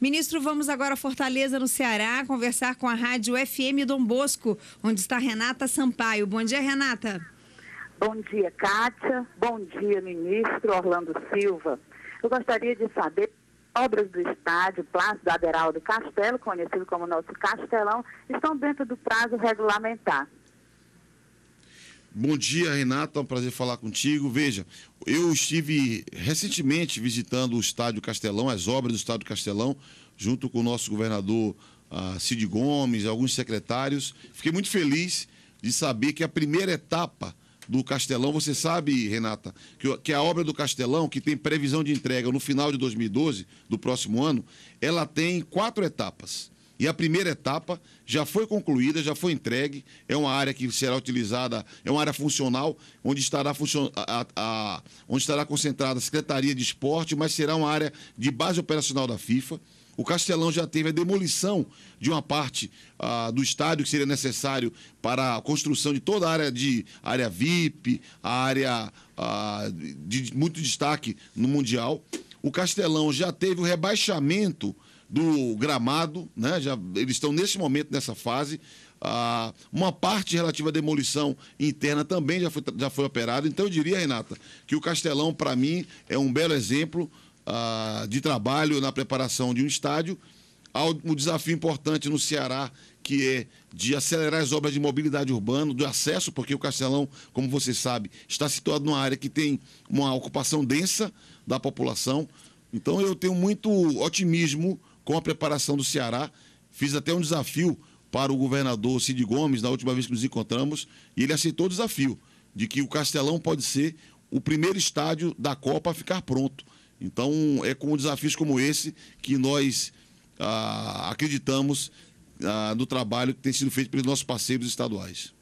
Ministro, vamos agora a Fortaleza, no Ceará, conversar com a Rádio FM Dom Bosco, onde está Renata Sampaio. Bom dia, Renata. Bom dia, Kátia. Bom dia, ministro Orlando Silva. Eu gostaria de saber obras do estádio Plácido Aderaldo Castelo, conhecido como nosso Castelão, estão dentro do prazo regulamentar. Bom dia, Renata. É um prazer falar contigo. Veja, eu estive recentemente visitando o Estádio Castelão, as obras do Estádio Castelão, junto com o nosso governador uh, Cid Gomes, alguns secretários. Fiquei muito feliz de saber que a primeira etapa do Castelão, você sabe, Renata, que, que a obra do Castelão, que tem previsão de entrega no final de 2012, do próximo ano, ela tem quatro etapas. E a primeira etapa já foi concluída, já foi entregue. É uma área que será utilizada, é uma área funcional, onde estará, funcion... a, a, onde estará concentrada a Secretaria de Esporte, mas será uma área de base operacional da FIFA. O Castelão já teve a demolição de uma parte a ah, do estádio que seria necessário para a construção de toda a área de área VIP, a área ah, de muito destaque no Mundial. O Castelão já teve o rebaixamento do gramado, né? Já, eles estão nesse momento nessa fase. Ah, uma parte relativa à demolição interna também já foi, já foi operada. Então, eu diria, Renata, que o Castelão, para mim, é um belo exemplo ah, de trabalho na preparação de um estádio. Há um desafio importante no Ceará, que é de acelerar as obras de mobilidade urbana, do acesso, porque o Castelão, como você sabe, está situado numa área que tem uma ocupação densa da população. Então, eu tenho muito otimismo com a preparação do Ceará. Fiz até um desafio para o governador Cid Gomes, na última vez que nos encontramos, e ele aceitou o desafio de que o Castelão pode ser o primeiro estádio da Copa a ficar pronto. Então, é com desafios como esse que nós ah, acreditamos ah, no trabalho que tem sido feito pelos nossos parceiros estaduais.